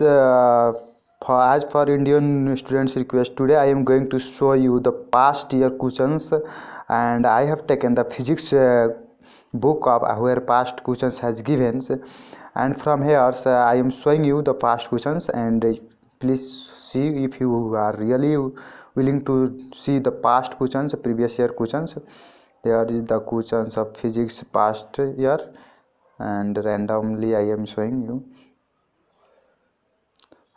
Uh, for, as for Indian students request today I am going to show you the past year questions and I have taken the physics uh, book of where past questions has given and from here so I am showing you the past questions and please see if you are really willing to see the past questions previous year questions there is the questions of physics past year and randomly I am showing you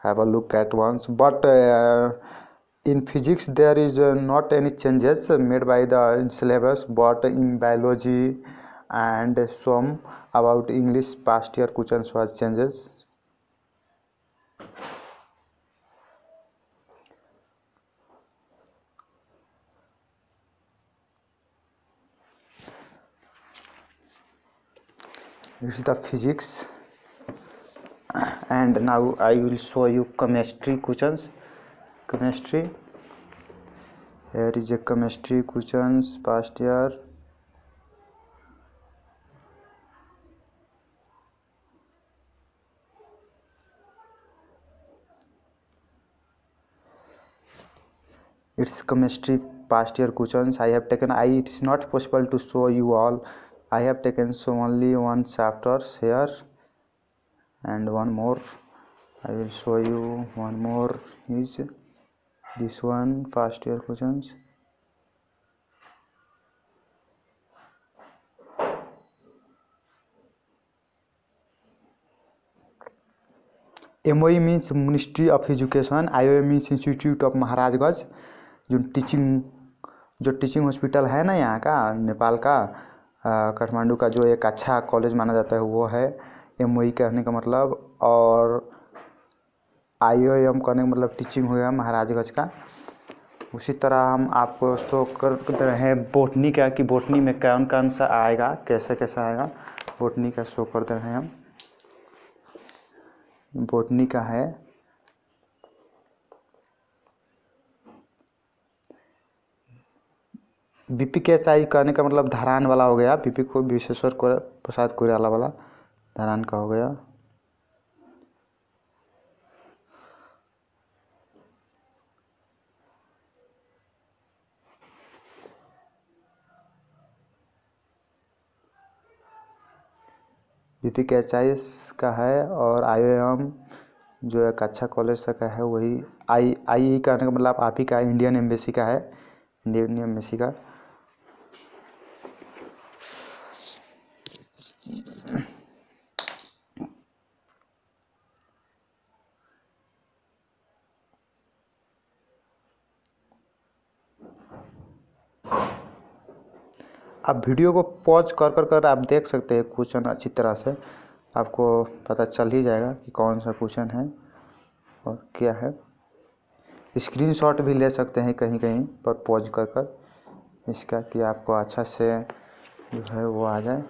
have a look at once but uh, in physics there is uh, not any changes made by the syllabus but in biology and some about english past year questions was changes it's the physics and now I will show you chemistry questions chemistry here is a chemistry questions past year it's chemistry past year questions i have taken i it's not possible to show you all i have taken so only one chapters here and one more i will show you one more is this one first year questions MOE means Ministry of Education, IOM means Institute of Maharajganj, जो teaching जो teaching hospital है ना यहाँ का नेपाल का काठमांडू का जो एक अच्छा कॉलेज माना जाता है वो है एम ओ e कहने का मतलब और आई ओ एम करने का मतलब टीचिंग हुआ महाराजगंज का उसी तरह हम आपको शो कर रहे हैं बोटनी का कि बोटनी में कौन कौन सा आएगा कैसे कैसा आएगा बोटनी का शो कर दे रहे हैं हम बोटनी का है बीपी के एस आई कहने का मतलब धारान वाला हो गया बीपी को विशेश्वर प्रसाद कोरियाला वाला धरान का हो गया बीपी के एच का है और आई एम जो एक अच्छा कॉलेज तक है वही आई आई e का मतलब आप ही का इंडियन एम्बेसी का है इंडियन एम्बेसी का आप वीडियो को पॉज कर कर कर आप देख सकते हैं क्वेश्चन अच्छी तरह से आपको पता चल ही जाएगा कि कौन सा क्वेश्चन है और क्या है स्क्रीनशॉट भी ले सकते हैं कहीं कहीं पर पॉज कर कर इसका कि आपको अच्छा से जो है वो आ जाए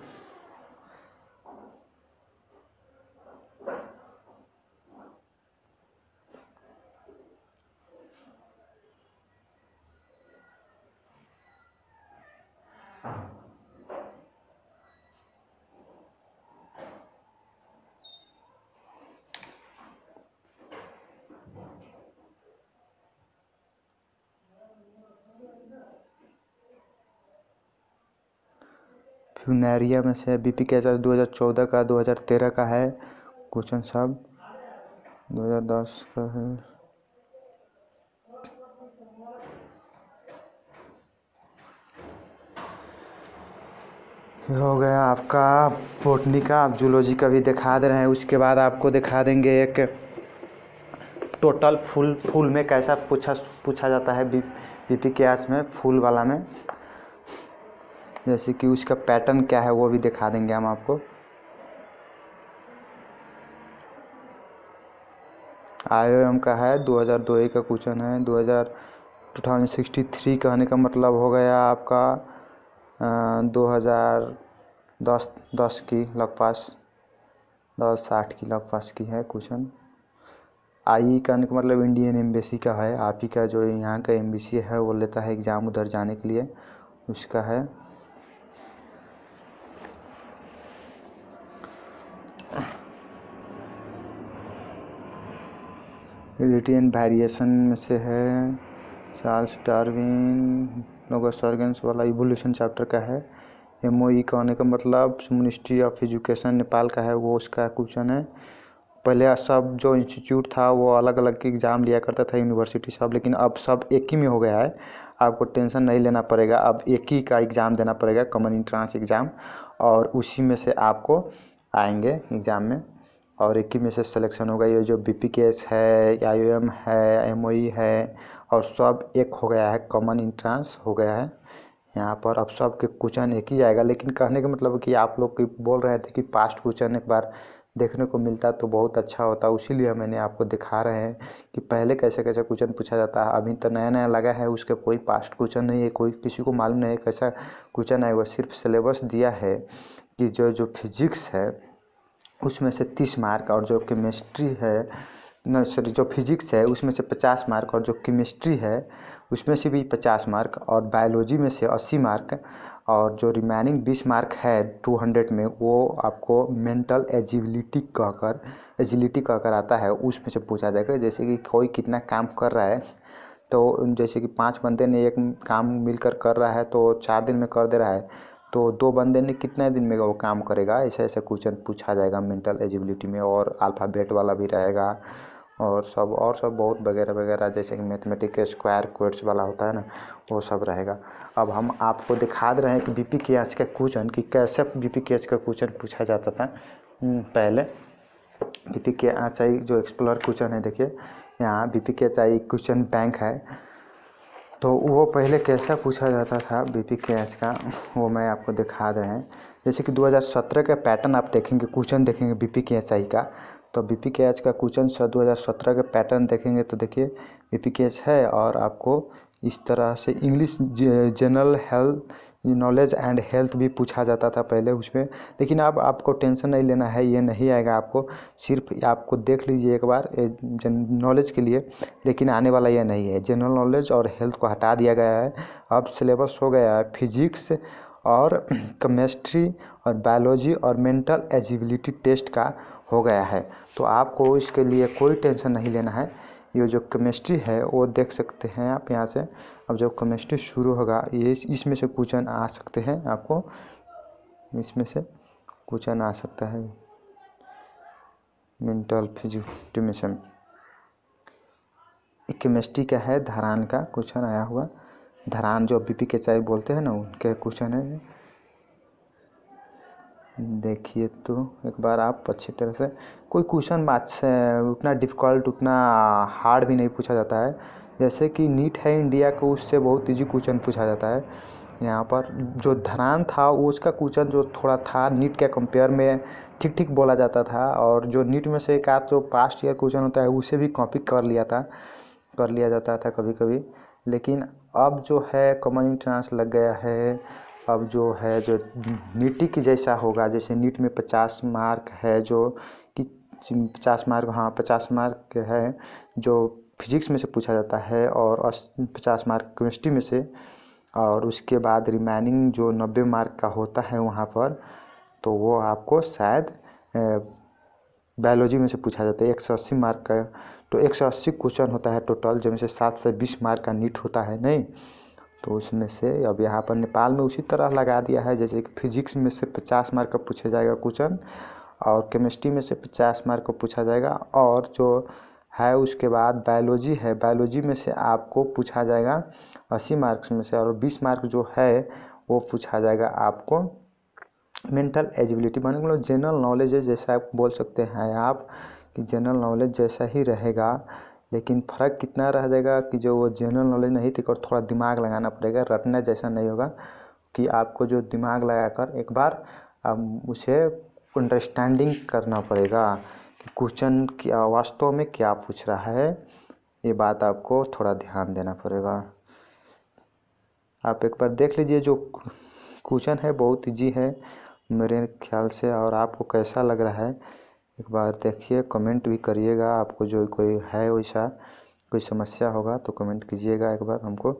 ह्यूनेरिया में से बी पी के दो हज़ार चौदह का दो हज़ार तेरह का है क्वेश्चन सब दो हज़ार दस का है हो गया आपका बोटनी का आप जूलॉजी का भी दिखा दे रहे हैं उसके बाद आपको दिखा देंगे एक टोटल फुल फुल में कैसा पूछा पूछा जाता है बी बी पी के आस में फुल वाला में जैसे कि उसका पैटर्न क्या है वो भी दिखा देंगे हम आपको आई का है 2002 का क्वेश्चन है 2000 2063 कहने का मतलब हो गया आपका दो हज़ार दस दस की लगपास दस साठ की लगपास की है क्वेश्चन आई कहने का मतलब इंडियन एम्बेसी का है आप ही का जो यहाँ का एम्बेसी है वो लेता है एग्ज़ाम उधर जाने के लिए उसका है रिटियन वेरिएशन में से है चार्ल्स डार्विन नोगस ऑर्गेंस वाला इवोल्यूशन चैप्टर का है एम ओ ई का होने का मतलब मिनिस्ट्री ऑफ एजुकेशन नेपाल का है वो उसका क्वेश्चन है पहले सब जो इंस्टीट्यूट था वो अलग अलग एग्ज़ाम लिया करता था यूनिवर्सिटी सब लेकिन अब सब एक ही में हो गया है आपको टेंशन नहीं लेना पड़ेगा अब एक ही का एग्ज़ाम देना पड़ेगा कॉमन इंट्रांस एग्ज़ाम और उसी में से आपको आएंगे एग्ज़ाम में और एक ही में से सिलेक्शन होगा ये जो बी पी के एस है आई ओ एम है एम ओ ई है और सब एक हो गया है कॉमन इंट्रांस हो गया है यहाँ पर अब सब के क्वेश्चन एक ही आएगा लेकिन कहने का मतलब कि आप लोग बोल रहे थे कि पास्ट क्वेश्चन एक बार देखने को मिलता तो बहुत अच्छा होता उसी लिए मैंने आपको दिखा रहे हैं कि पहले कैसे कैसे क्वेश्चन पूछा जाता है अभी तो नया नया लगा है उसके कोई पास्ट क्वेश्चन नहीं है कोई किसी को मालूम नहीं है कैसा क्वेश्चन आएगा सिर्फ सिलेबस दिया है कि जो जो फिजिक्स है उसमें से तीस मार्क और जो केमिस्ट्री है न सॉरी जो फिजिक्स है उसमें से पचास मार्क और जो केमिस्ट्री है उसमें से भी पचास मार्क और बायोलॉजी में से अस्सी मार्क और जो रिमेनिंग बीस मार्क है टू हंड्रेड में वो आपको मेंटल एजिबिलिटी कहकर एजिलिटी कहकर आता है उसमें से पूछा जाएगा जैसे कि कोई कितना काम कर रहा है तो जैसे कि पांच बंदे ने एक काम मिलकर कर रहा है तो चार दिन में कर दे रहा है तो दो बंदे ने कितने दिन में वो काम करेगा ऐसा ऐसा क्वेश्चन पूछा जाएगा मेंटल एजिबिलिटी में और अल्फ़ाबेट वाला भी रहेगा और सब और सब बहुत वगैरह वगैरह जैसे कि मैथमेटिक स्क्वायर क्वेट्स वाला होता है ना वो सब रहेगा अब हम आपको दिखा दे रहे हैं कि बी पी के एच का क्वेश्चन कि कैसे बी पी के एच का क्वेश्चन पूछा जाता था हम्म, पहले B P K H I जो एक्सप्लोर क्वेश्चन है देखिए यहाँ B P K H I question bank है तो वो पहले कैसा पूछा जाता था बी पी के का वो मैं आपको दिखा रहे हैं जैसे कि 2017 का पैटर्न आप देखेंगे क्वेश्चन देखेंगे B P K H I का तो बी पी के एच का क्वेश्चन दो हज़ार सत्रह का पैटर्न देखेंगे तो देखिए बी पी के एच है और आपको इस तरह से English general health knowledge and health भी पूछा जाता था पहले उसमें लेकिन अब आपको टेंशन नहीं लेना है ये नहीं आएगा आपको सिर्फ आपको देख लीजिए एक बार नॉलेज के लिए लेकिन आने वाला यह नहीं है जनरल नॉलेज और हेल्थ को हटा दिया गया है अब सिलेबस हो गया है फिजिक्स और केमिस्ट्री और बायोलॉजी और मेंटल एजिबिलिटी टेस्ट का हो गया है तो आपको इसके लिए कोई टेंशन नहीं लेना है ये जो केमिस्ट्री है वो देख सकते हैं आप यहाँ से अब जब केमिस्ट्री शुरू होगा ये इसमें से क्वेश्चन आ सकते हैं आपको इसमें से क्वेश्चन आ सकता है मेंटल फिजिटिमेशन केमिस्ट्री का है धरान का क्वेश्चन आया हुआ धरान जो बी पी के साइड बोलते हैं ना उनके क्वेश्चन है देखिए तो एक बार आप अच्छी तरह से कोई क्वेश्चन मार्क्स उतना डिफ़िकल्ट उतना हार्ड भी नहीं पूछा जाता है जैसे कि नीट है इंडिया को उससे बहुत ईजी क्वेश्चन पूछा जाता है यहाँ पर जो धरान था वो उसका क्वेश्चन जो थोड़ा था नीट के कंपेयर में ठीक ठीक बोला जाता था और जो नीट में से एक आध जो पास्ट ईयर क्वेश्चन होता है उसे भी कॉपी कर लिया था कर लिया जाता था कभी कभी लेकिन अब जो है कॉमन इंट्रांस लग गया है अब जो है जो नीटी की जैसा होगा जैसे नीट में पचास मार्क है जो कि पचास मार्क हाँ पचास मार्क है जो फिजिक्स में से पूछा जाता है और पचास मार्क केमिस्ट्री में से और उसके बाद रिमाइनिंग जो नब्बे मार्क का होता है वहाँ पर तो वो आपको शायद बायोलॉजी में से पूछा जाता है एक सौ अस्सी मार्क का तो एक सौ अस्सी क्वेश्चन होता है टोटल जिनमें से सात से बीस मार्क का नीट होता है नहीं तो उसमें से अब यहाँ पर नेपाल में उसी तरह लगा दिया है जैसे कि फिजिक्स में से पचास मार्क का पूछा जाएगा क्वेश्चन और केमिस्ट्री में से पचास मार्क का पूछा जाएगा और जो है उसके बाद बायोलॉजी है बायोलॉजी में से आपको पूछा जाएगा अस्सी मार्क्स में से और बीस मार्क जो है वो पूछा जाएगा आपको मेंटल एजिबिलिटी मान लो जनरल नॉलेज है जैसा आप बोल सकते हैं आप कि जनरल नॉलेज जैसा ही रहेगा लेकिन फ़र्क कितना रह जाएगा कि जो वो जनरल नॉलेज नहीं थी और थोड़ा दिमाग लगाना पड़ेगा रटना जैसा नहीं होगा कि आपको जो दिमाग लगाकर एक बार उसे अंडरस्टैंडिंग करना पड़ेगा कि क्वेश्चन क्या वास्तव में क्या पूछ रहा है ये बात आपको थोड़ा ध्यान देना पड़ेगा आप एक बार देख लीजिए जो क्वेश्चन है बहुत ईजी है मेरे ख्याल से और आपको कैसा लग रहा है एक बार देखिए कमेंट भी करिएगा आपको जो कोई है वैसा कोई समस्या होगा तो कमेंट कीजिएगा एक बार हमको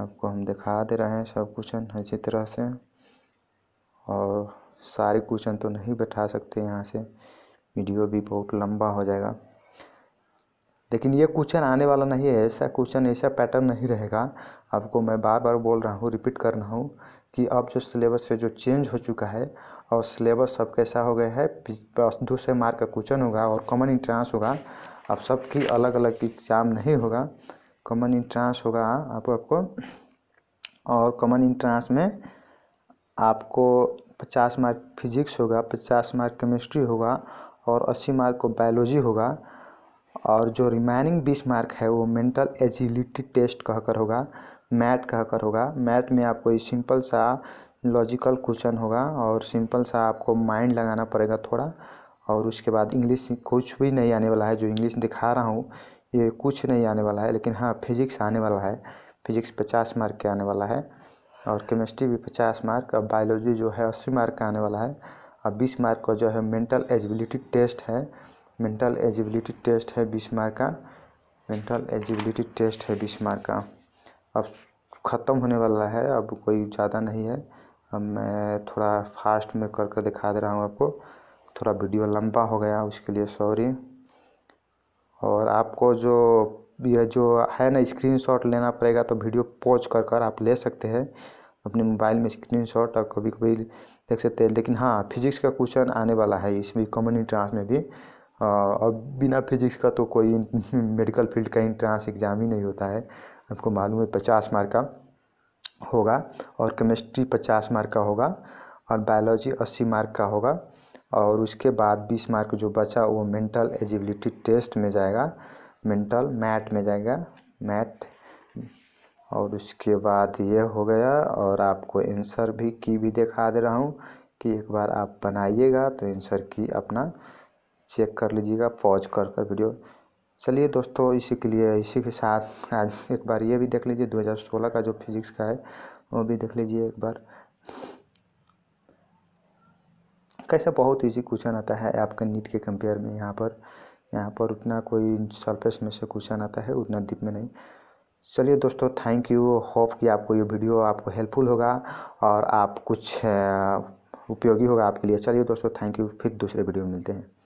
आपको हम दिखा दे रहे हैं सब क्वेश्चन अच्छी तरह से और सारे क्वेश्चन तो नहीं बैठा सकते यहाँ से वीडियो भी बहुत लंबा हो जाएगा लेकिन ये क्वेश्चन आने वाला नहीं है ऐसा क्वेश्चन ऐसा पैटर्न नहीं रहेगा आपको मैं बार बार बोल रहा हूँ रिपीट कर रहा हूँ कि अब जो सिलेबस है जो चेंज हो चुका है और सिलेबस सब कैसा हो गया है दूसरे मार्क का क्वेश्चन होगा और कॉमन इंट्रांस होगा अब सबकी अलग अलग एग्ज़ाम नहीं होगा कॉमन इंट्रांस होगा आप आपको और कॉमन इंट्रांस में आपको पचास मार्क फिजिक्स होगा पचास मार्क केमिस्ट्री होगा और अस्सी मार्क को बायोलॉजी होगा और जो रिमाइनिंग बीस मार्क है वो मेंटल एजिलिटी टेस्ट कहकर होगा मैट कहकर होगा मैट में आपको सिंपल सा लॉजिकल क्वेश्चन होगा और सिंपल सा आपको माइंड लगाना पड़ेगा थोड़ा और उसके बाद इंग्लिश कुछ भी नहीं आने वाला है जो इंग्लिश दिखा रहा हूँ ये कुछ नहीं आने वाला है लेकिन हाँ फिजिक्स आने वाला है फिजिक्स पचास मार्क के आने वाला है और केमिस्ट्री भी पचास मार्क और बायोलॉजी जो है अस्सी मार्क का आने वाला है और बीस मार्क का जो है मेंटल एजिबिलिटी टेस्ट है मेंटल एजिबिलिटी टेस्ट है बीस मार्क का मेंटल एजिबिलिटी टेस्ट है बीस मार्क का अब ख़त्म होने वाला है अब कोई ज़्यादा नहीं है अब मैं थोड़ा फास्ट में कर दिखा दे रहा हूँ आपको थोड़ा वीडियो लंबा हो गया उसके लिए सॉरी और आपको जो यह जो है ना स्क्रीनशॉट लेना पड़ेगा तो वीडियो पॉज कर कर आप ले सकते हैं अपने मोबाइल में स्क्रीनशॉट और कभी कभी देख सकते हैं लेकिन हाँ फिजिक्स का क्वेश्चन आने वाला है इसमें कॉमन इंट्रांस में भी और बिना फिजिक्स का तो कोई मेडिकल फील्ड का इंट्रांस एग्ज़ाम ही नहीं होता है आपको मालूम है पचास मार्क का होगा और केमिस्ट्री पचास मार्क का होगा और बायोलॉजी अस्सी मार्क का होगा और उसके बाद बीस मार्क जो बचा वो मेंटल एजिबिलिटी टेस्ट में जाएगा मेंटल मैट में जाएगा मैट और उसके बाद ये हो गया और आपको आंसर भी की भी दिखा दे रहा हूँ कि एक बार आप बनाइएगा तो आंसर की अपना चेक कर लीजिएगा पॉज कर कर वीडियो चलिए दोस्तों इसी के लिए इसी के साथ आज एक बार ये भी देख लीजिए 2016 का जो फिजिक्स का है वो भी देख लीजिए एक बार कैसे बहुत इजी क्वेश्चन आता है आपके नीट के कंपेयर में यहाँ पर यहाँ पर उतना कोई सरफेस में से क्वेश्चन आता है उतना दिप में नहीं चलिए दोस्तों थैंक यू होप कि आपको ये वीडियो आपको हेल्पफुल होगा और आप कुछ उपयोगी होगा आपके लिए चलिए दोस्तों थैंक यू फिर दूसरे वीडियो में मिलते हैं